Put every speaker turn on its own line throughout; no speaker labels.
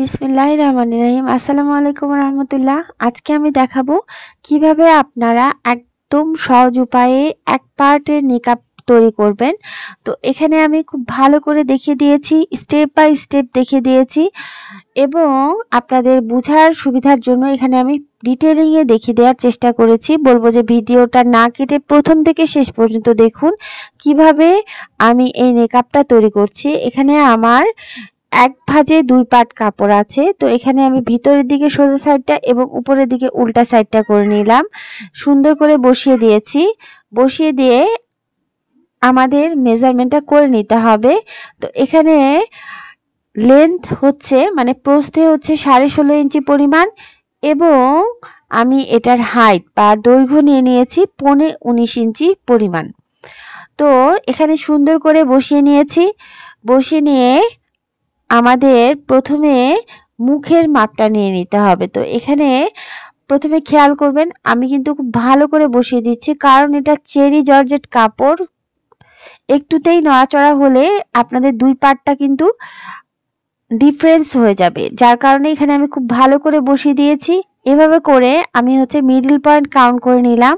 বিসমিল্লাহ রহমান রাহিম আসসালামু আলাইকুম রহমতুল্লাহ আজকে আমি দেখাবো কিভাবে আপনারা একদম সহজ উপায়ে এক পার্টের নিকাপ তৈরি করবেন তো এখানে আমি খুব ভালো করে দেখিয়ে দিয়েছি স্টেপ বাই স্টেপ দেখিয়ে দিয়েছি এবং আপনাদের বুঝার সুবিধার জন্য এখানে আমি ডিটেলিংয়ে দেখিয়ে দেওয়ার চেষ্টা করেছি বলবো যে ভিডিওটা না কেটে প্রথম থেকে শেষ পর্যন্ত দেখুন কিভাবে আমি এই মেকআপটা তৈরি করছি এখানে আমার এক ভাজে দুই পাট কাপড় আছে তো এখানে আমি ভিতরের দিকে সোজা সাইডটা এবং উপরের দিকে উল্টা সাইডটা করে নিলাম সুন্দর করে বসিয়ে দিয়েছি বসিয়ে দিয়ে আমাদের মেজারমেন্টটা করে নিতে হবে তো এখানে লেন্থ হচ্ছে মানে প্রস্থে হচ্ছে সাড়ে ষোলো ইঞ্চি পরিমাণ এবং আমি এটার হাইট বা দৈর্ঘ্য নিয়ে নিয়েছি পনে উনিশ ইঞ্চি পরিমাণ তো এখানে সুন্দর করে বসিয়ে নিয়েছি বসিয়ে নিয়ে আমাদের প্রথমে মুখের মাপটা নিয়ে নিতে হবে তো এখানে প্রথমে খেয়াল করবেন আমি কিন্তু খুব ভালো করে বসিয়ে দিচ্ছি কারণ এটা চেরি জর্জেট কাপড় একটুতেই নড়াচড়া হলে আপনাদের দুই পাটটা কিন্তু ডিফারেন্স হয়ে যাবে যার কারণে এখানে আমি খুব ভালো করে বসিয়ে দিয়েছি এভাবে করে আমি হচ্ছে মিডিল পয়েন্ট কাউন্ট করে নিলাম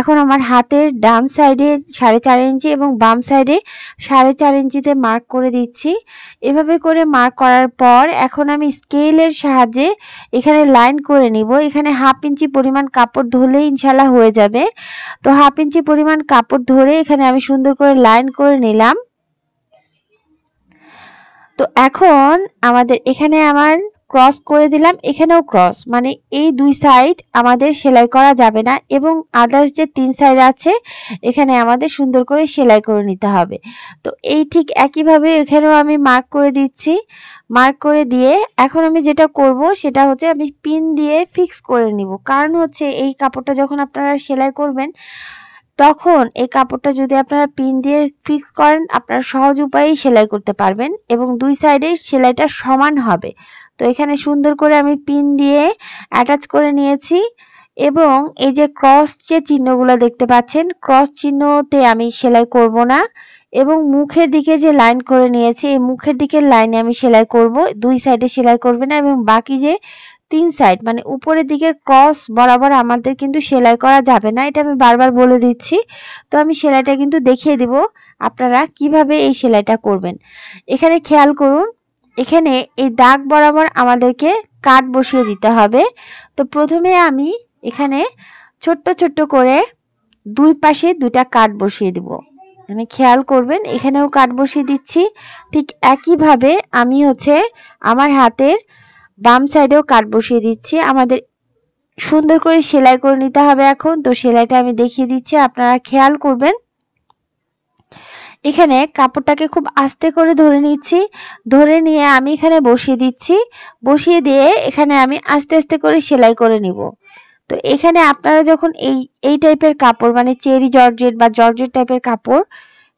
এখন আমার হাতের ডান সাইডে সাড়ে চার ইঞ্চি এবং বাম সাইডে সাড়ে চার ইঞ্চিতে মার্ক করে দিচ্ছি এভাবে করে মার্ক করার পর এখন আমি স্কেলের সাহায্যে এখানে লাইন করে নিব এখানে হাফ ইঞ্চি পরিমাণ কাপড় ধরলে ইনশাল্লাহ হয়ে যাবে তো হাফ ইঞ্চি পরিমাণ কাপড় ধরে এখানে আমি সুন্দর করে লাইন করে নিলাম তো এখন আমাদের এখানে আমার ক্রস করে দিলাম এখানেও ক্রস মানে এই দুই সাইড আমাদের সেলাই করা যাবে না এবং আদার্স যে তিন সাইড আছে এখানে আমাদের সুন্দর করে সেলাই করে নিতে হবে তো এই ঠিক একইভাবে এখানেও আমি মার্ক করে দিচ্ছি মার্ক করে দিয়ে এখন আমি যেটা করব সেটা হচ্ছে আমি পিন দিয়ে ফিক্স করে নিব কারণ হচ্ছে এই কাপড়টা যখন আপনারা সেলাই করবেন তখন এই কাপড়টা যদি আপনারা পিন দিয়ে ফিক্স করেন আপনারা সহজ উপায়ে সেলাই করতে পারবেন এবং দুই সাইডে সেলাইটা সমান হবে তো এখানে সুন্দর করে আমি পিন দিয়ে অ্যাটাচ করে নিয়েছি এবং এই যে ক্রস যে চিহ্নগুলো দেখতে পাচ্ছেন ক্রস চিহ্নতে আমি সেলাই করব না এবং মুখের দিকে যে লাইন করে নিয়েছি এই মুখের দিকের লাইনে আমি সেলাই করব দুই সাইডে সেলাই করবে না এবং বাকি যে তিন সাইড মানে উপরের দিকের ক্রস বরাবর আমাদের কিন্তু সেলাই করা যাবে না এটা আমি বারবার বলে দিচ্ছি তো আমি সেলাইটা কিন্তু দেখিয়ে দিব আপনারা কিভাবে এই সেলাইটা করবেন এখানে খেয়াল করুন এখানে এই দাগ বরাবর আমাদেরকে কাট বসিয়ে দিতে হবে তো প্রথমে আমি এখানে ছোট্ট ছোট্ট করে দুই পাশে দুইটা কাট বসিয়ে দিব মানে খেয়াল করবেন এখানেও কাট বসিয়ে দিচ্ছি ঠিক একইভাবে আমি হচ্ছে আমার হাতের বাম সাইডেও কাট বসিয়ে দিচ্ছি আমাদের সুন্দর করে সেলাই করে নিতে হবে এখন তো সেলাইটা আমি দেখিয়ে দিচ্ছি আপনারা খেয়াল করবেন এখানে কাপড়টাকে খুব আস্তে করে ধরে নিচ্ছি ধরে নিয়ে আমি এখানে বসিয়ে দিচ্ছি বসিয়ে দিয়ে এখানে আমি আস্তে আস্তে করে সেলাই করে নিব তো এখানে আপনারা যখন এই এই টাইপের কাপড় মানে চেরি জর্জেট বা জর্জেট টাইপের কাপড়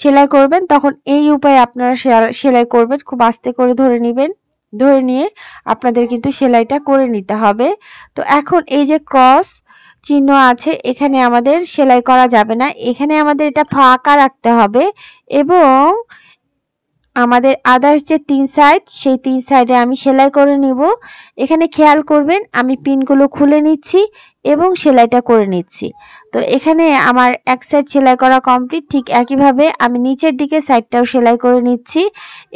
সেলাই করবেন তখন এই উপায়ে আপনারা সেলাই করবেন খুব আস্তে করে ধরে নেবেন ধরে নিয়ে আপনাদের কিন্তু সেলাইটা করে নিতে হবে তো এখন এই যে ক্রস চিহ্ন আছে এখানে আমাদের সেলাই করা যাবে না এখানে আমাদের এটা ফাঁকা রাখতে হবে এবং আমাদের আদার্স যে তিন সাইড সেই তিন সাইডে আমি সেলাই করে নিব এখানে খেয়াল করবেন আমি পিনগুলো খুলে নিচ্ছি এবং সেলাইটা করে নিচ্ছি তো এখানে আমার এক সাইড সেলাই করা কমপ্লিট ঠিক একইভাবে আমি নিচের দিকে সাইডটাও সেলাই করে নিচ্ছি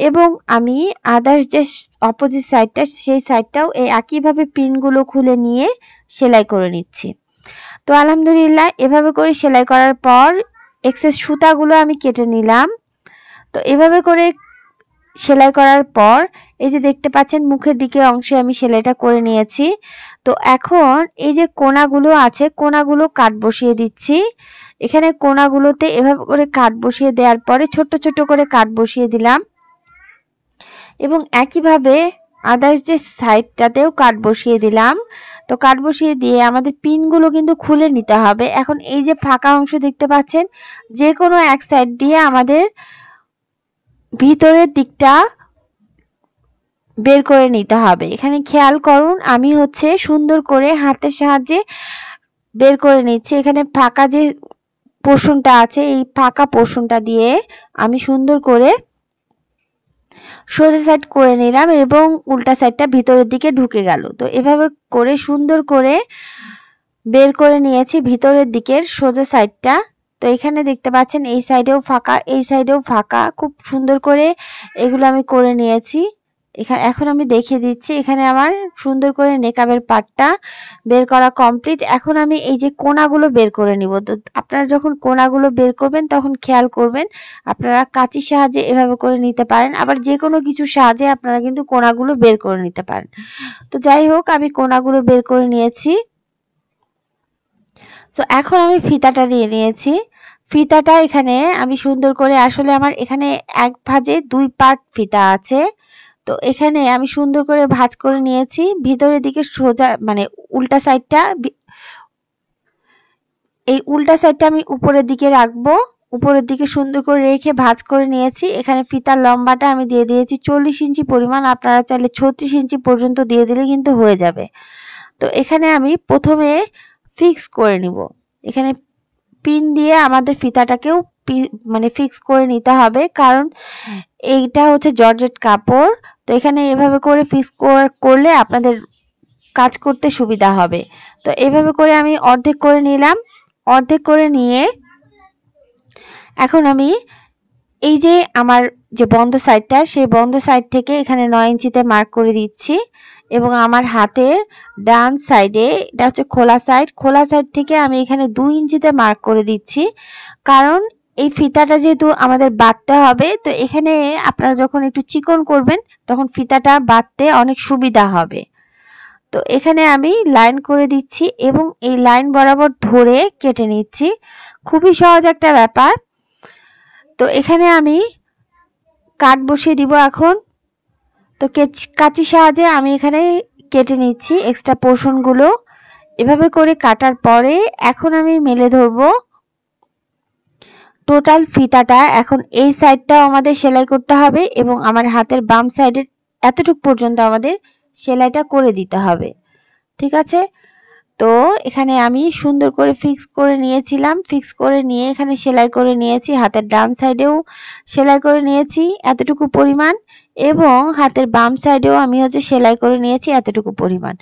এবং আমি আদার্স যে অপোজিট সাইডটা সেই সাইডটাও এই একইভাবে পিনগুলো খুলে নিয়ে সেলাই করে নিচ্ছি তো আলহামদুলিল্লাহ এভাবে করে সেলাই করার পর এক্সেস সুতাগুলো আমি কেটে নিলাম তো এভাবে করে সেলাই করার পর এই যে দেখতে পাচ্ছেন মুখের দিকে অংশে আমি সেলাইটা করে নিয়েছি তো এখন এই যে কোনাগুলো আছে কোনাগুলো কাট বসিয়ে দিচ্ছি এখানে কোনাগুলোতে এভাবে করে কাট বসিয়ে দেওয়ার পরে ছোট ছোট করে কাট বসিয়ে দিলাম এবং একইভাবে আদার্স যে সাইডটাতেও কাট বসিয়ে দিলাম তো কাঠ বসিয়ে দিয়ে আমাদের পিনগুলো কিন্তু খুলে নিতে হবে এখন এই যে ফাঁকা অংশ দেখতে পাচ্ছেন যে কোনো এক সাইড দিয়ে আমাদের ভিতরের দিকটা বের করে নিতে হবে এখানে খেয়াল করুন আমি হচ্ছে সুন্দর করে হাতের সাহায্যে বের করে নিচ্ছি এখানে ফাঁকা যে পোর্শনটা আছে এই ফাঁকা পোর্শনটা দিয়ে আমি সুন্দর করে সোজা সাইড করে নিলাম এবং উল্টা সাইডটা ভিতরের দিকে ঢুকে গেল তো এভাবে করে সুন্দর করে বের করে নিয়েছি ভিতরের দিকের সোজা সাইডটা তো এখানে দেখতে পাচ্ছেন এই সাইডেও ফাঁকা এই সাইডেও ফাঁকা খুব সুন্দর করে এগুলো আমি করে নিয়েছি এখানে এখন আমি দেখিয়ে দিচ্ছি এখানে আমার সুন্দর করে নেকাবের পাটটা বের করা কমপ্লিট এখন আমি এই যে কোনাগুলো বের করে নিব তো আপনারা যখন কোনাগুলো বের করবেন তখন খেয়াল করবেন আপনারা কাঁচির সাহায্যে এভাবে করে নিতে পারেন আবার যে কোনো কিছুর সাহায্যে আপনারা কিন্তু কোনাগুলো বের করে নিতে পারেন তো যাই হোক আমি কোনাগুলো বের করে নিয়েছি সো এখন আমি ফিতাটা নিয়ে নিয়েছি ফিতাটা এখানে আমি সুন্দর করে আসলে আমার এখানে এক ভাজে দুই পার্ট ফিতা আছে তো এখানে আমি সুন্দর করে ভাজ করে নিয়েছি ভিতরের দিকে সোজা মানে উল্টা সাইডটা এই উল্টা সাইডটা আমি উপরের দিকে রাখবো উপরের দিকে সুন্দর করে রেখে ভাজ করে নিয়েছি এখানে ফিতার লম্বাটা আমি দিয়ে দিয়েছি চল্লিশ ইঞ্চি পরিমাণ আপনারা চাইলে ছত্রিশ ইঞ্চি পর্যন্ত দিয়ে দিলে কিন্তু হয়ে যাবে তো এখানে আমি প্রথমে ফিক্স করে নিব এখানে পিন দিয়ে আমাদের ফিতাটাকেও মানে ফিক্স করে নিতে হবে কারণ এইটা হচ্ছে জর্জেট কাপড় তো এখানে এভাবে করে ফিক্স করলে আপনাদের কাজ করতে সুবিধা হবে তো এভাবে করে আমি অর্ধেক করে নিলাম অর্ধেক করে নিয়ে এখন আমি এই যে আমার যে বন্ধ সাইডটা সেই বন্ধ সাইড থেকে এখানে নয় ইঞ্চিতে মার্ক করে দিচ্ছি এবং আমার হাতের ডান সাইডে এটা হচ্ছে খোলা সাইড খোলা সাইড থেকে আমি এখানে দুই ইঞ্চিতে মার্ক করে দিচ্ছি কারণ এই ফিতাটা যেহেতু আমাদের বাঁধতে হবে তো এখানে আপনারা যখন একটু চিকন করবেন তখন ফিতাটা বাঁধতে অনেক সুবিধা হবে তো এখানে আমি লাইন করে দিচ্ছি এবং এই লাইন বরাবর ধরে কেটে নিচ্ছি খুবই সহজ একটা ব্যাপার তো এখানে আমি কাট বসিয়ে দিব এখন তো কাঁচির সাহায্যে আমি এখানে কেটে নিচ্ছি এক্সট্রা পোর্শনগুলো এভাবে করে কাটার পরে এখন আমি মেলে ধরবো টোটাল ফিতাটা এখন এই সাইডটাও আমাদের সেলাই করতে হবে এবং আমার হাতের বাম সাইডের এতটুক পর্যন্ত আমাদের সেলাইটা করে দিতে হবে ঠিক আছে তো এখানে আমি সুন্দর করে ফিক্স করে নিয়েছিলাম ফিক্স করে নিয়ে এখানে সেলাই করে নিয়েছি হাতের ডান সাইডেও সেলাই করে নিয়েছি এতটুকু পরিমাণ এবং হাতের বাম সাইডেও আমি হচ্ছে সেলাই করে নিয়েছি এতটুকু পরিমাণ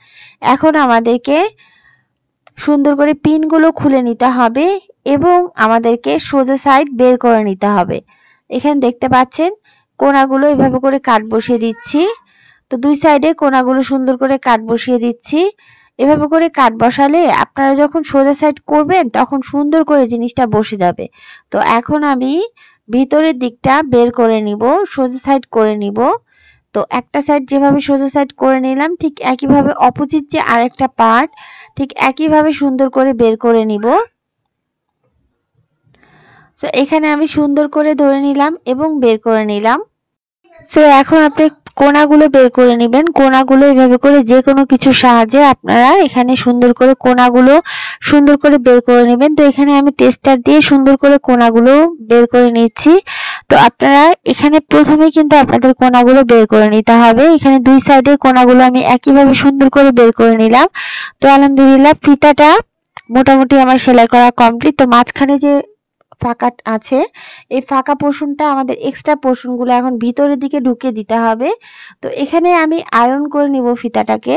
এখন আমাদেরকে সুন্দর করে পিনগুলো খুলে নিতে হবে এবং আমাদেরকে সোজা সাইড বের করে নিতে হবে এখানে দেখতে পাচ্ছেন কোনাগুলো এভাবে করে কাট বসিয়ে দিচ্ছি তো দুই সাইডে কোনাগুলো সুন্দর করে কাট বসিয়ে দিচ্ছি এভাবে করে কাট বসালে আপনারা যখন সোজা সাইড করবেন তখন সুন্দর করে জিনিসটা বসে যাবে তো এখন আমি ভিতরের দিকটা বের করে নিব সোজা সাইড করে নিব তো একটা সাইড যেভাবে সোজা সাইড করে নিলাম ঠিক একইভাবে অপোজিট যে আরেকটা পার্ট ঠিক একইভাবে সুন্দর করে বের করে নিব তো এখানে আমি সুন্দর করে ধরে নিলাম এবং বের করে নিলাম তো এখন আপনি কোনাগুলো বের করে নেবেন কোনাগুলো এভাবে করে যে কোনো কিছুর সাহায্যে আপনারা এখানে সুন্দর করে কোনাগুলো সুন্দর করে বের করে নেবেন তো এখানে আমি টেস্টার দিয়ে সুন্দর করে কোনাগুলো বের করে নিচ্ছি তো আপনারা এখানে প্রথমে কিন্তু আপনাদের কোনাগুলো বের করে নিতে হবে এখানে দুই সাইডের কোনাগুলো আমি একইভাবে সুন্দর করে বের করে নিলাম তো আলহামদুলিল্লাহ ফিতাটা মোটামুটি আমার সেলাই করা কমপ্লিট তো মাঝখানে যে ফাঁকা আছে এই ফাঁকা পোষণটা আমাদের এক্সট্রা পোষণগুলো এখন ভিতরের দিকে ঢুকে দিতে হবে তো এখানে আমি আয়রন করে নিব ফিতাটাকে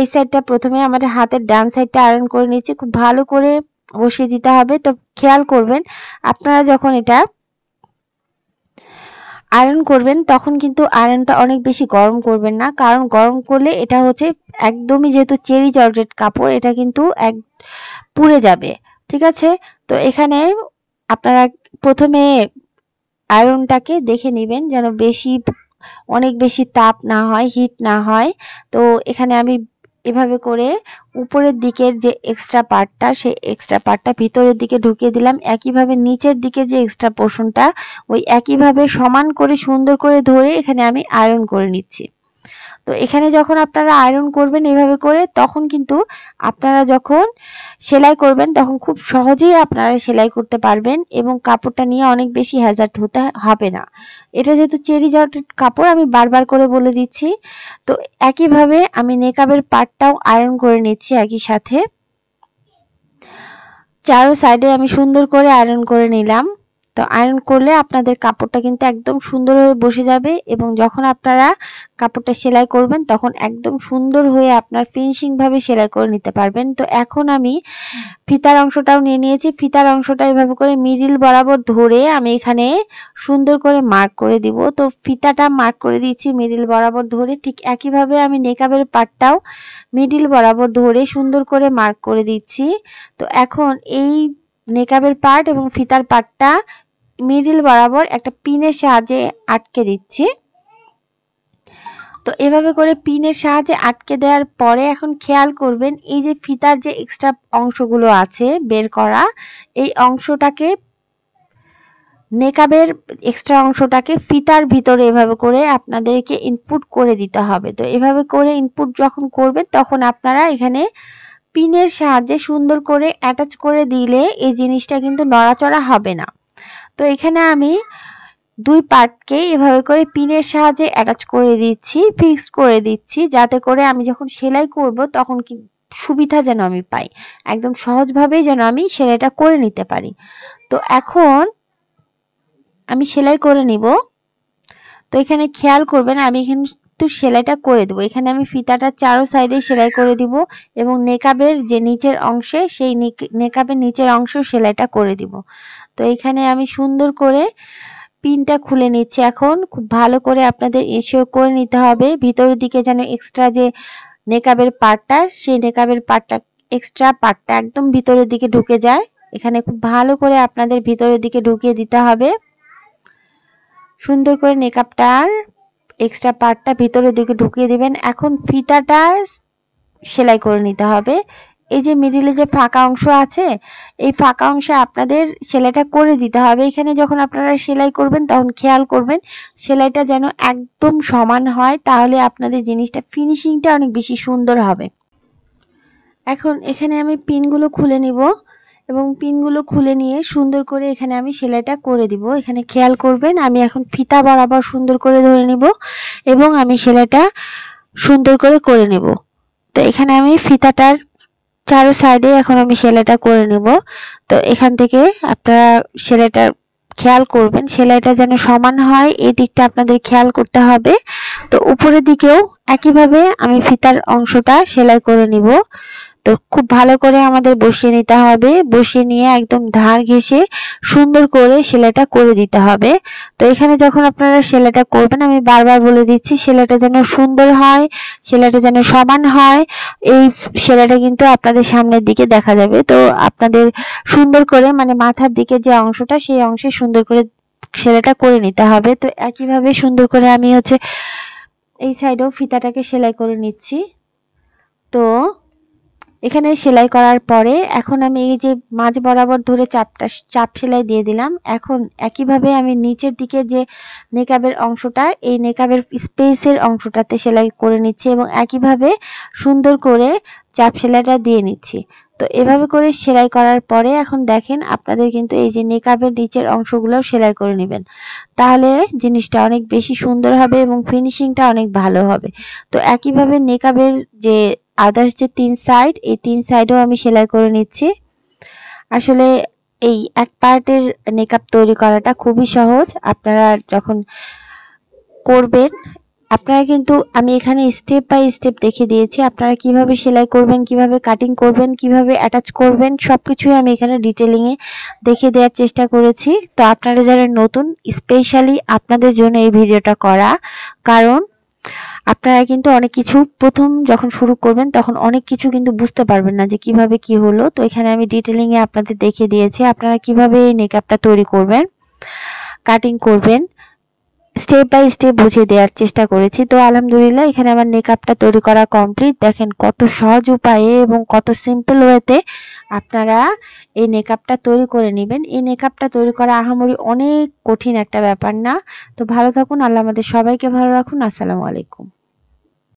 এই সাইডটা প্রথমে আমাদের হাতের ডান সাইডটা আয়রন করে নিয়েছি খুব ভালো করে বসিয়ে দিতে হবে তো খেয়াল করবেন আপনারা যখন এটা আয়রন করবেন তখন কিন্তু আয়রনটা অনেক বেশি গরম করবেন না কারণ গরম করলে এটা হচ্ছে একদমই যেহেতু চেরি জর্জেট কাপড় এটা কিন্তু এক পুড়ে যাবে ঠিক আছে তো এখানে আপনারা প্রথমে আয়রনটাকে দেখে নেবেন যেন বেশি অনেক বেশি তাপ না হয় হিট না হয় তো এখানে আমি এভাবে করে উপরের দিকের যে এক্সট্রা পার্টটা সেই এক্সট্রা পার্টটা ভিতরের দিকে ঢুকিয়ে দিলাম একইভাবে নিচের দিকে যে এক্সট্রা পোর্শনটা ওই একইভাবে সমান করে সুন্দর করে ধরে এখানে আমি আয়রন করে নিচ্ছি তো এখানে যখন আপনারা আয়রন করবেন এভাবে করে তখন কিন্তু আপনারা যখন সেলাই করবেন তখন খুব সহজেই আপনারা সেলাই করতে পারবেন এবং কাপড়টা নিয়ে অনেক বেশি হ্যাজার্ড হতে হবে না এটা যেহেতু চেরি জটের কাপড় আমি বারবার করে বলে দিচ্ছি তো একইভাবে আমি নেকাবের পাটটাও আয়রন করে নিচ্ছি একই সাথে চারো সাইডে আমি সুন্দর করে আয়রন করে নিলাম তো আয়রন করলে আপনাদের কাপড়টা কিন্তু একদম সুন্দর হয়ে বসে যাবে এবং যখন আপনারা কাপড়টা সেলাই করবেন তখন একদম সুন্দর হয়ে আপনার ফিনিশিংভাবে সেলাই করে নিতে পারবেন তো এখন আমি ফিতার অংশটাও নিয়ে নিয়েছি ফিতার অংশটা এভাবে করে মিডিল বরাবর ধরে আমি এখানে সুন্দর করে মার্ক করে দিব তো ফিতাটা মার্ক করে দিয়েছি মিডিল বরাবর ধরে ঠিক একইভাবে আমি নেকাবের পাটটাও মিডিল বরাবর ধরে সুন্দর করে মার্ক করে দিচ্ছি তো এখন এই নেকাবের পার্ট এবং ফিতার পার্টটা মিডিল বরাবর একটা পিনের সাহায্যে আটকে দিচ্ছি তো এভাবে করে পিনের সাহায্যে আটকে দেওয়ার পরে এখন খেয়াল করবেন এই যে ফিতার যে এক্সট্রা অংশগুলো আছে বের করা এই অংশটাকে নেকাবের এক্সট্রা অংশটাকে ফিতার ভিতরে এভাবে করে আপনাদেরকে ইনপুট করে দিতে হবে তো এভাবে করে ইনপুট যখন করবেন তখন আপনারা এখানে পিনের সাহায্যে সুন্দর করে অ্যাটাচ করে দিলে এই জিনিসটা কিন্তু নড়াচড়া হবে না তো এখানে আমি দুই পার্টকে এভাবে করে পিনের সাহায্যে অ্যাটাচ করে দিচ্ছি ফিক্স করে দিচ্ছি যাতে করে আমি যখন সেলাই করব তখন কি সুবিধা যেন আমি পাই একদম সহজভাবেই যেন আমি সেলাইটা করে নিতে পারি তো এখন আমি সেলাই করে নিব তো এখানে খেয়াল করবেন আমি এখানে একটু সেলাইটা করে দেবো এখানে আমি ফিতাটা চারো সাইডে সেলাই করে দিব এবং নেকাবের যে নিচের অংশে সেই নেকাবের নিচের অংশ সেলাইটা করে দিব তো এখানে আমি সুন্দর করে পিনটা খুলে নিচ্ছি এখন খুব ভালো করে আপনাদের এসেও করে নিতে হবে ভিতরের দিকে যেন এক্সট্রা যে নেকাবের পাটটা সেই নেকাবের পাটটা এক্সট্রা পাটটা একদম ভিতরের দিকে ঢুকে যায় এখানে খুব ভালো করে আপনাদের ভিতরের দিকে ঢুকিয়ে দিতে হবে সুন্দর করে মেকআপটা আর এক্সট্রা পার্টটা ভিতরের দিকে ঢুকিয়ে দিবেন এখন ফিতাটার সেলাই করে নিতে হবে এই যে মিডিলে যে ফাঁকা অংশ আছে এই ফাঁকা অংশে আপনাদের সেলাইটা করে দিতে হবে এখানে যখন আপনারা সেলাই করবেন তখন খেয়াল করবেন সেলাইটা যেন একদম সমান হয় তাহলে আপনাদের জিনিসটা ফিনিশিংটা অনেক বেশি সুন্দর হবে এখন এখানে আমি পিনগুলো খুলে নিব এবং পিনগুলো খুলে নিয়ে সুন্দর করে এখানে আমি সেলাইটা করে দিব এখানে খেয়াল করবেন আমি এখন ফিতা বরাবর সুন্দর করে ধরে নিব এবং আমি সেলাইটা সুন্দর করে করে নেব তো এখানে আমি ফিতাটার চারো সাইডে এখন আমি সেলাইটা করে নেব তো এখান থেকে আপনারা সেলাইটা খেয়াল করবেন সেলাইটা যেন সমান হয় এই দিকটা আপনাদের খেয়াল করতে হবে তো উপরের দিকেও একইভাবে আমি ফিতার অংশটা সেলাই করে নিব তো খুব ভালো করে আমাদের বসিয়ে নিতে হবে বসিয়ে নিয়ে একদম ধার ঘেঁষে সুন্দর করে সেলাইটা করে দিতে হবে তো এখানে যখন আপনারা সেলাইটা করবেন আমি বারবার বলে দিচ্ছি সেলাইটা যেন সুন্দর হয় সেলাইটা যেন সমান হয় এই সেলাইটা কিন্তু আপনাদের সামনের দিকে দেখা যাবে তো আপনাদের সুন্দর করে মানে মাথার দিকে যে অংশটা সেই অংশে সুন্দর করে সেলাইটা করে নিতে হবে তো একইভাবে সুন্দর করে আমি হচ্ছে এই সাইডেও ফিতাটাকে সেলাই করে নিচ্ছি তো এখানে সেলাই করার পরে এখন আমি এই যে মাঝ বরাবর ধরে চাপটা চাপ সেলাই দিয়ে দিলাম এখন একইভাবে আমি নিচের দিকে যে নেকাবের অংশটা এই নেকাবের স্পেসের অংশটাতে সেলাই করে নিচ্ছি এবং একইভাবে সুন্দর করে চাপ সেলাইটা দিয়ে নিচ্ছি তো এভাবে করে সেলাই করার পরে এখন দেখেন আপনাদের কিন্তু এই যে নেকাবের নিচের অংশগুলো সেলাই করে নেবেন তাহলে জিনিসটা অনেক বেশি সুন্দর হবে এবং ফিনিশিংটা অনেক ভালো হবে তো একইভাবে নেকাবের যে আদার্স যে তিন সাইড এই তিন সাইডেও আমি সেলাই করে নিচ্ছি আসলে এই এক পার্টের মেকআপ তৈরি করাটা খুবই সহজ আপনারা যখন করবেন আপনারা কিন্তু আমি এখানে স্টেপ বাই স্টেপ দেখে দিয়েছি আপনারা কিভাবে সেলাই করবেন কিভাবে কাটিং করবেন কিভাবে অ্যাটাচ করবেন সব কিছুই আমি এখানে ডিটেলিংয়ে দেখে দেওয়ার চেষ্টা করেছি তো আপনারা যারা নতুন স্পেশালি আপনাদের জন্য এই ভিডিওটা করা কারণ আপনারা কিন্তু অনেক কিছু প্রথম যখন শুরু করবেন তখন অনেক কিছু কিন্তু বুঝতে পারবেন না যে কিভাবে কি হলো তো এখানে আমি ডিটেলিংয়ে আপনাদের দেখিয়ে দিয়েছি আপনারা কিভাবে এই মেকআপটা তৈরি করবেন কাটিং করবেন স্টেপ বাই স্টেপ বুঝিয়ে দেওয়ার চেষ্টা করেছি তো আলহামদুলিল্লাহ এখানে আমার মেকআপটা তৈরি করা কমপ্লিট দেখেন কত সহজ উপায়ে এবং কত সিম্পল ওয়েতে আপনারা এই মেকআপটা তৈরি করে নেবেন এই মেকআপটা তৈরি করা আহামরি অনেক কঠিন একটা ব্যাপার না তো ভালো থাকুন আল্লাহ আমাদের সবাইকে ভালো রাখুন আসসালামু আলাইকুম